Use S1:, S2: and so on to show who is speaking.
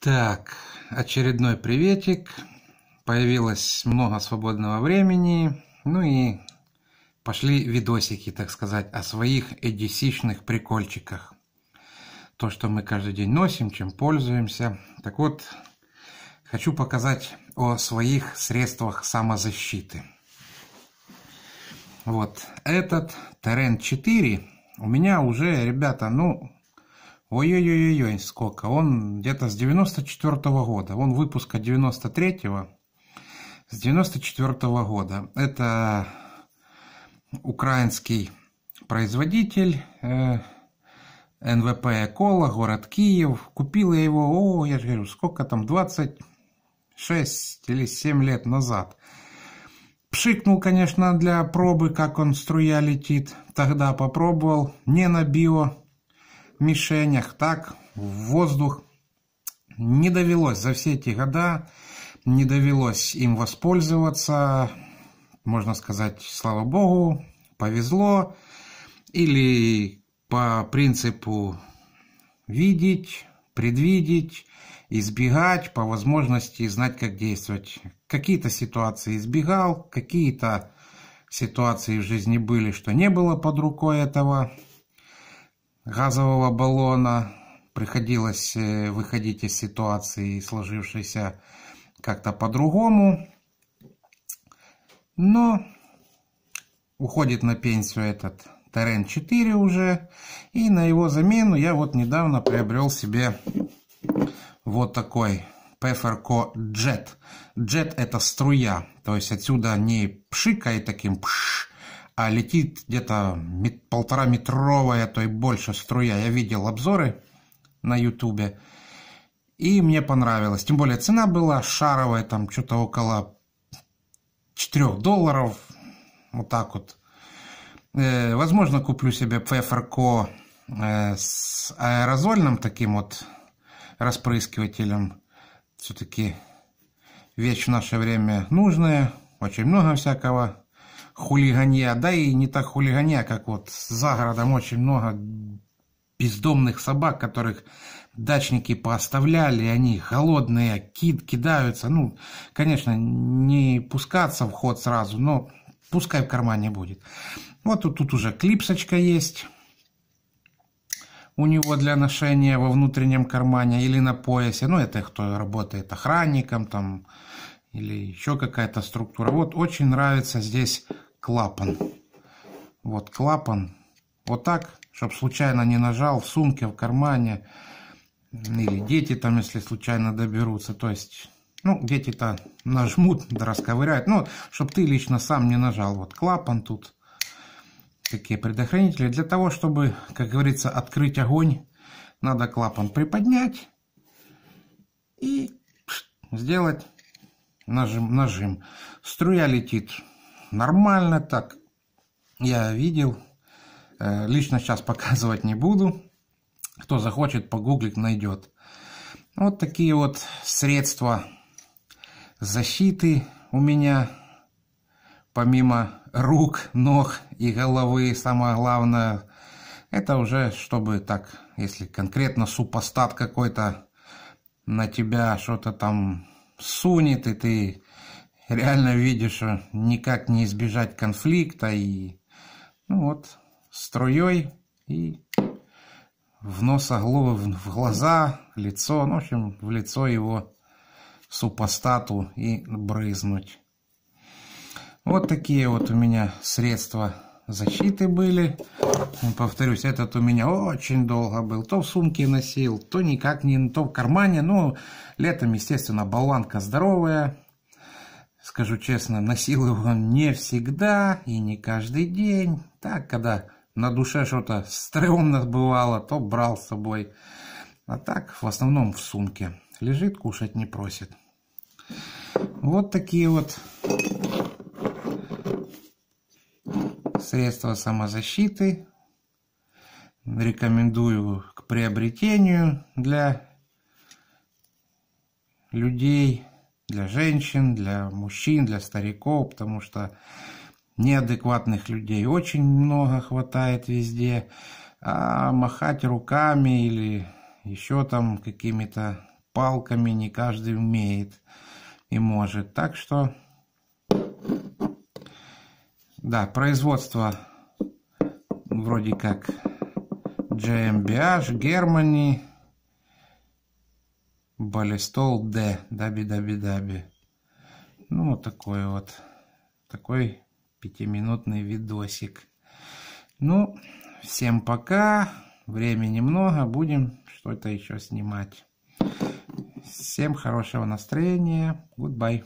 S1: Так, очередной приветик. Появилось много свободного времени. Ну и пошли видосики, так сказать, о своих эдисичных прикольчиках. То, что мы каждый день носим, чем пользуемся. Так вот, хочу показать о своих средствах самозащиты. Вот этот Терен 4 у меня уже, ребята, ну, Ой-ой-ой-ой, сколько. Он где-то с 94 -го года. Он выпуска 93-го. С 94 -го года. Это украинский производитель э, НВП «Экола», город Киев. Купила я его, о, я же говорю, сколько там, 26 или 7 лет назад. Пшикнул, конечно, для пробы, как он струя летит. Тогда попробовал, не на био, мишенях, так, в воздух. Не довелось за все эти года, не довелось им воспользоваться, можно сказать, слава богу, повезло, или по принципу видеть, предвидеть, избегать, по возможности знать, как действовать. Какие-то ситуации избегал, какие-то ситуации в жизни были, что не было под рукой этого – газового баллона, приходилось э, выходить из ситуации, сложившейся как-то по-другому. Но уходит на пенсию этот Тарен 4 уже. И на его замену я вот недавно приобрел себе вот такой Pfefferco Джет. Джет это струя. То есть отсюда не пшикает таким пш, а летит где-то полтора метровая, а то и больше струя. Я видел обзоры на ютубе, и мне понравилось. Тем более цена была шаровая, там что-то около 4 долларов, вот так вот. Э, возможно, куплю себе PFRCO э, с аэрозольным таким вот распрыскивателем. Все-таки вещь в наше время нужная, очень много всякого хулиганья, да и не так хулиганья, как вот за городом очень много бездомных собак, которых дачники пооставляли, они холодные, кид, кидаются. Ну, конечно, не пускаться в ход сразу, но пускай в кармане будет. Вот тут, тут уже клипсочка есть у него для ношения во внутреннем кармане или на поясе. Ну, это кто работает охранником там или еще какая-то структура. Вот очень нравится здесь клапан. Вот клапан. Вот так, чтобы случайно не нажал в сумке, в кармане. Или дети там, если случайно доберутся. То есть, ну, дети-то нажмут, да расковыряют. Ну, чтобы ты лично сам не нажал. Вот клапан тут. какие предохранители. Для того, чтобы, как говорится, открыть огонь, надо клапан приподнять. И сделать нажим, нажим. Струя летит нормально так. Я видел. Э, лично сейчас показывать не буду. Кто захочет, погуглить найдет. Вот такие вот средства защиты у меня. Помимо рук, ног и головы, самое главное, это уже чтобы так, если конкретно супостат какой-то на тебя что-то там сунет, и ты реально видишь, никак не избежать конфликта и ну вот, струей и в нос огло, в глаза, лицо, ну, в общем, в лицо его супостату и брызнуть. Вот такие вот у меня средства защиты были. Повторюсь, этот у меня очень долго был. То в сумке носил, то никак не, то в кармане. Ну, летом, естественно, баланка здоровая, Скажу честно, насиловал он не всегда и не каждый день. Так, когда на душе что-то стрёмно бывало, то брал с собой. А так, в основном в сумке. Лежит, кушать не просит. Вот такие вот средства самозащиты. Рекомендую к приобретению для людей для женщин, для мужчин, для стариков, потому что неадекватных людей очень много хватает везде, а махать руками или еще там какими-то палками не каждый умеет и может. Так что, да, производство вроде как GmbH, Германии, Балистол Д. Даби-даби-даби. Ну, вот такой вот. Такой пятиминутный видосик. Ну, всем пока. Времени много. Будем что-то еще снимать. Всем хорошего настроения. Goodbye.